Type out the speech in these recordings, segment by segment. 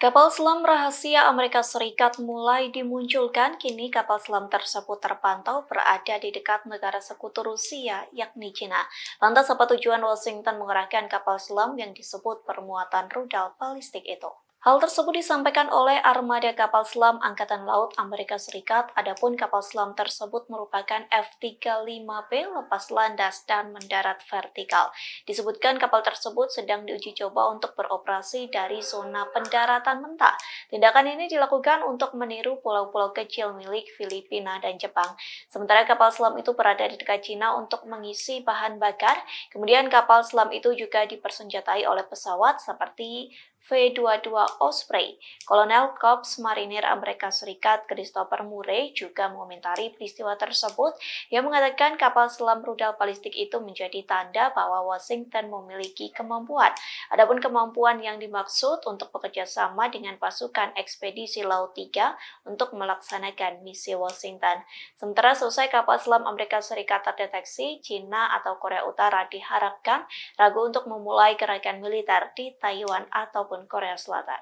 Kapal selam rahasia Amerika Serikat mulai dimunculkan, kini kapal selam tersebut terpantau berada di dekat negara sekutu Rusia, yakni Cina. Lantas apa tujuan Washington mengerahkan kapal selam yang disebut permuatan rudal balistik itu? Hal tersebut disampaikan oleh armada kapal selam Angkatan Laut Amerika Serikat, adapun kapal selam tersebut merupakan F-35B lepas landas dan mendarat vertikal. Disebutkan kapal tersebut sedang diuji coba untuk beroperasi dari zona pendaratan mentah. Tindakan ini dilakukan untuk meniru pulau-pulau kecil milik Filipina dan Jepang. Sementara kapal selam itu berada di dekat Cina untuk mengisi bahan bakar, kemudian kapal selam itu juga dipersenjatai oleh pesawat seperti V-22 Osprey. Kolonel Korps Marinir Amerika Serikat Christopher Murray juga mengomentari peristiwa tersebut yang mengatakan kapal selam rudal balistik itu menjadi tanda bahwa Washington memiliki kemampuan. Adapun kemampuan yang dimaksud untuk bekerjasama dengan pasukan ekspedisi Laut 3 untuk melaksanakan misi Washington. Sementara selesai kapal selam Amerika Serikat terdeteksi, China atau Korea Utara diharapkan ragu untuk memulai gerakan militer di Taiwan atau maupun Korea Selatan.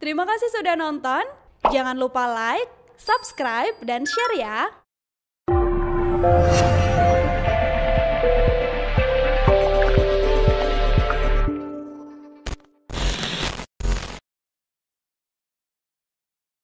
Terima kasih sudah nonton. Jangan lupa like, subscribe, dan share ya.